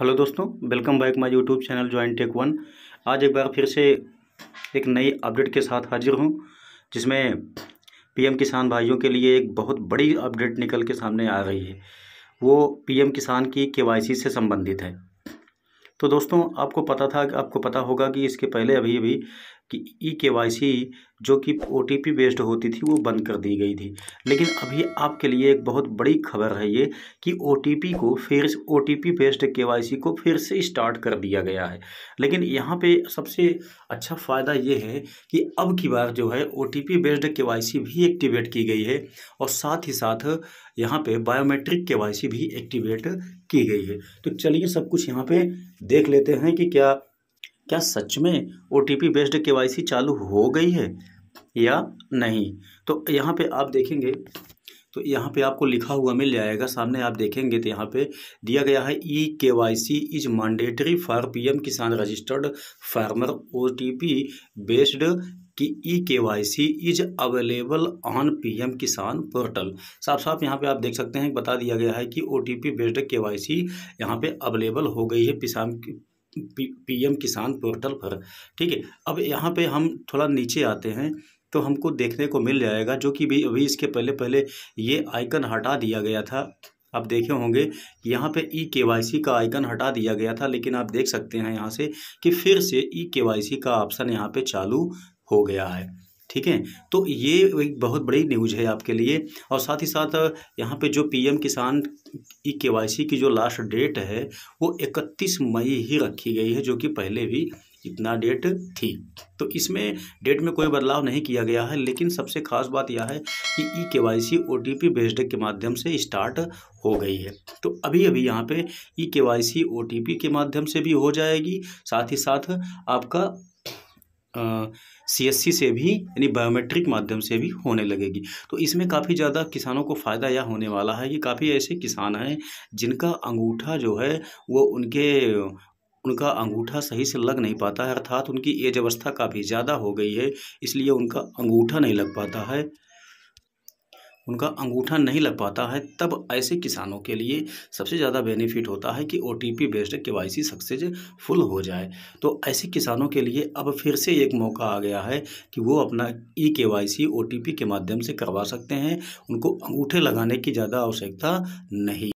hello दोस्तों welcome back my YouTube channel join tech one आज एक बार फिर से एक नई अपडेट के साथ हाजिर हूं जिसमें पीएम किसान भाइयों के लिए एक बहुत बड़ी अपडेट निकल के सामने आ रही है वो पीएम किसान की केवाईसी से संबंधित है तो दोस्तों आपको पता था आपको पता होगा कि इसके पहले अभी अभी कि ई के वाई सी जो कि ओ टी पी बेस्ड होती थी वो बंद कर दी गई थी लेकिन अभी आपके लिए एक बहुत बड़ी खबर है ये कि ओ टी पी को फिर O T P based K Y C को फिर से स्टार्ट कर दिया गया है लेकिन यहाँ पे सबसे अच्छा फ़ायदा ये है कि अब की बार जो है O T P based K Y C भी एक्टिवेट की गई है और साथ ही साथ यहाँ पे बायोमेट्रिक के वाई सी भी एक्टिवेट की गई है तो चलिए सब कुछ यहाँ पे देख लेते हैं कि क्या क्या सच में ओ बेस्ड के चालू हो गई है या नहीं तो यहाँ पे आप देखेंगे तो यहाँ पे आपको लिखा हुआ मिल जाएगा सामने आप देखेंगे तो यहाँ पे दिया गया है E K Y C is mandatory for PM Kisan registered farmer O T P based कि E K Y C is available on P M Kisan portal साफ साफ यहाँ पे आप देख सकते हैं बता दिया गया है कि O T P based K Y C यहाँ पर अवेलेबल हो गई है किसान एम किसान पोर्टल पर ठीक है अब यहाँ पे हम थोड़ा नीचे आते हैं तो हमको देखने को मिल जाएगा जो कि भी अभी इसके पहले पहले ये आइकन हटा दिया गया था आप देखे होंगे यहाँ पे ई के वाई सी का आइकन हटा दिया गया था लेकिन आप देख सकते हैं यहाँ से कि फिर से ई के वाई सी का ऑप्शन यहाँ पे चालू हो गया है ठीक है तो ये एक बहुत बड़ी न्यूज़ है आपके लिए और साथ ही साथ यहाँ पे जो पीएम किसान ई के की जो लास्ट डेट है वो इकतीस मई ही रखी गई है जो कि पहले भी इतना डेट थी तो इसमें डेट में कोई बदलाव नहीं किया गया है लेकिन सबसे खास बात यह है कि E K Y C O T P based के माध्यम से स्टार्ट हो गई है तो अभी अभी यहाँ पे E K Y C O T P के माध्यम से भी हो जाएगी साथ ही साथ आपका आ, सीएससी से भी यानी बायोमेट्रिक माध्यम से भी होने लगेगी तो इसमें काफ़ी ज़्यादा किसानों को फ़ायदा यह होने वाला है कि काफ़ी ऐसे किसान हैं जिनका अंगूठा जो है वो उनके उनका अंगूठा सही से लग नहीं पाता है अर्थात उनकी एज अवस्था काफ़ी ज़्यादा हो गई है इसलिए उनका अंगूठा नहीं लग पाता है उनका अंगूठा नहीं लग पाता है तब ऐसे किसानों के लिए सबसे ज़्यादा बेनिफिट होता है कि O T P based K Y C full हो जाए तो ऐसे किसानों के लिए अब फिर से एक मौका आ गया है कि वो अपना E K Y C O T P के माध्यम से करवा सकते हैं उनको अंगूठे लगाने की ज़्यादा आवश्यकता नहीं